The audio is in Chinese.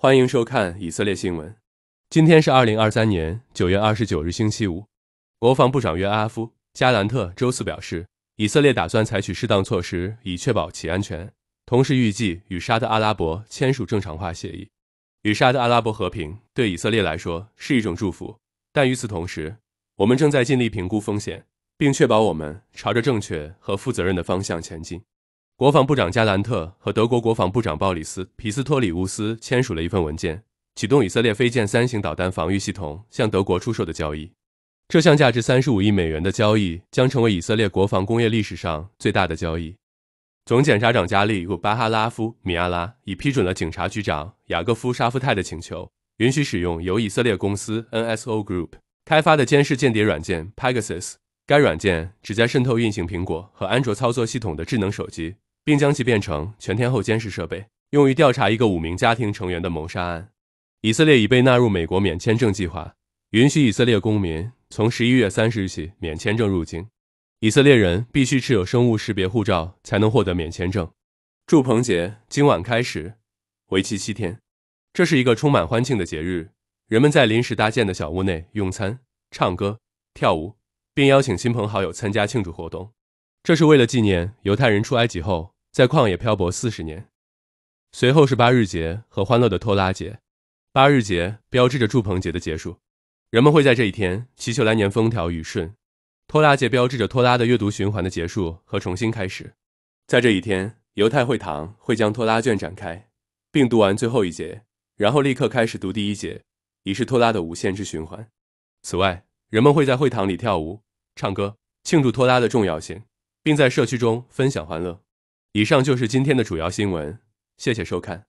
欢迎收看以色列新闻。今天是二零二三年九月二十九日，星期五。国防部长约阿夫·加兰特周四表示，以色列打算采取适当措施以确保其安全，同时预计与沙特阿拉伯签署正常化协议。与沙特阿拉伯和平对以色列来说是一种祝福，但与此同时，我们正在尽力评估风险，并确保我们朝着正确和负责任的方向前进。国防部长加兰特和德国国防部长鲍里斯·皮斯托里乌斯签署了一份文件，启动以色列飞箭三型导弹防御系统向德国出售的交易。这项价值三十五亿美元的交易将成为以色列国防工业历史上最大的交易。总检察长加利鲁巴哈拉夫·米阿拉已批准了警察局长雅各夫·沙夫泰的请求，允许使用由以色列公司 NSO Group 开发的监视间谍软件 Pegasus。该软件旨在渗透运行苹果和安卓操作系统的智能手机。并将其变成全天候监视设备，用于调查一个五名家庭成员的谋杀案。以色列已被纳入美国免签证计划，允许以色列公民从十一月三十日起免签证入境。以色列人必须持有生物识别护照才能获得免签证。祝蓬节今晚开始，为期七天。这是一个充满欢庆的节日，人们在临时搭建的小屋内用餐、唱歌、跳舞，并邀请亲朋好友参加庆祝活动。这是为了纪念犹太人出埃及后。在旷野漂泊四十年，随后是八日节和欢乐的拖拉节。八日节标志着祝棚节的结束，人们会在这一天祈求来年风调雨顺。拖拉节标志着拖拉的阅读循环的结束和重新开始。在这一天，犹太会堂会将拖拉卷展开，并读完最后一节，然后立刻开始读第一节，以示拖拉的无限制循环。此外，人们会在会堂里跳舞、唱歌，庆祝拖拉的重要性，并在社区中分享欢乐。以上就是今天的主要新闻，谢谢收看。